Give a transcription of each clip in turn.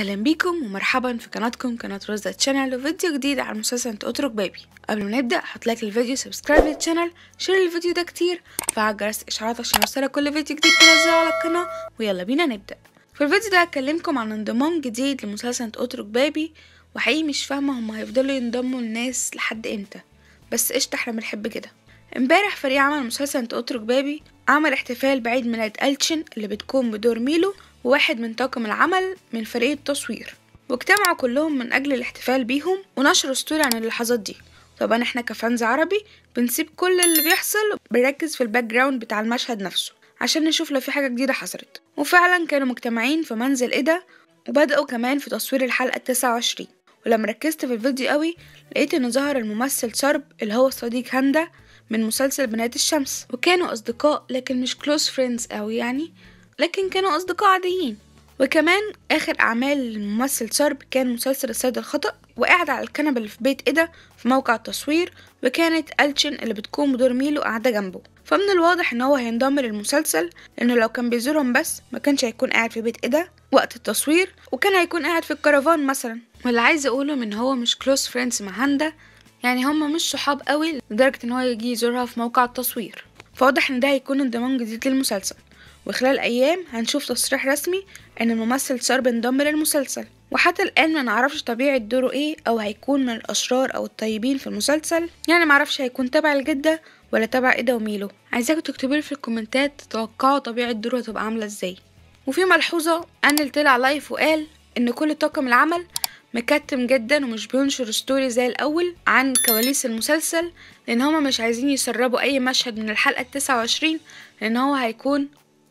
اهلا بيكم ومرحبا في قناتكم قناه روزا تشانل وفيديو جديد عن مسلسل انت اترك بيبي قبل ما نبدا حط لايك للفيديو سبسكرايب للشانل شير الفيديو ده كتير فعل جرس الاشعارات عشان يوصلك كل فيديو جديد تنزله على القناه ويلا بينا نبدا في الفيديو ده هكلمكم عن انضمام جديد لمسلسل انت اترك بيبي وحقيقي مش فاهمه هما هيفضلوا ينضموا الناس لحد امتى بس قشطه احنا بنحب كده امبارح فريق عمل مسلسل انت اترك بيبي عمل احتفال بعيد ميلاد التشن اللي بتكون بدور ميلو وواحد من طاقم العمل من فريق التصوير واجتمعوا كلهم من أجل الاحتفال بيهم ونشروا ستوري عن اللحظات دي طبعا احنا كفانز عربي بنسيب كل اللي بيحصل بنركز في الباك جراوند بتاع المشهد نفسه عشان نشوف لو في حاجة جديدة حصلت وفعلا كانوا مجتمعين في منزل إيدا وبدأوا كمان في تصوير الحلقة التاسعة وعشرين ولما ركزت في الفيديو قوي لقيت ان ظهر الممثل شرب اللي هو صديق هندا من مسلسل بنات الشمس وكانوا أصدقاء لكن مش كلوز فريندز أوي يعني لكن كانوا أصدقاء عاديين وكمان آخر أعمال الممثل سارب كان مسلسل السيد الخطأ وقاعد على الكنبة اللي في بيت إيدا في موقع التصوير وكانت ألتشن اللي بتقوم بدور ميلو قاعدة جنبه فمن الواضح إن هو هينضم للمسلسل لأنه لو كان بيزورهم بس ما كانش هيكون قاعد في بيت إيدا وقت التصوير وكان هيكون قاعد في الكرفان مثلا واللي عايز أقوله إن هو مش كلوز فريندز مع هاندا يعني هما مش صحاب قوي لدرجة إن هو يجي يزورها في موقع التصوير فواضح إن ده هيكون انضمام جديد للمسلسل وخلال أيام هنشوف تصريح رسمي إن الممثل صار بينضم للمسلسل وحتى الآن ما نعرفش طبيعة دوره إيه أو هيكون من الأشرار أو الطيبين في المسلسل يعني معرفش هيكون تبع الجدة ولا تبع إيدا وميلو عايزاكم تكتبولي في الكومنتات تتوقعوا طبيعة دوره هتبقى عاملة إزاي وفي ملحوظة أنل طلع لايف وقال إن كل طاقم العمل مكتم جدا ومش بينشر ستوري زي الأول عن كواليس المسلسل لأن هما مش عايزين يسربوا أي مشهد من الحلقة التسعة وعشرين لأن هو هيكون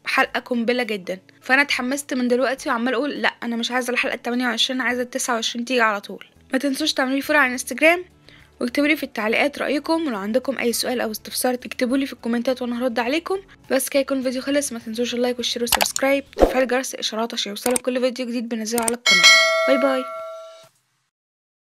حلقه قنبله جدا فانا اتحمست من دلوقتي وعمال اقول لا انا مش عايزه الحلقه 28 عايزه 29 تيجي على طول ما تنسوش تعملوا فولو على الانستجرام واكتبوا لي في التعليقات رايكم ولو عندكم اي سؤال او استفسار تكتبوا لي في الكومنتات وانا هرد عليكم بس كده يكون الفيديو خلص ما تنسوش اللايك والشير والسبسكرايب وتفعيل جرس الاشارات عشان يوصلك كل فيديو جديد بنزله على القناه باي باي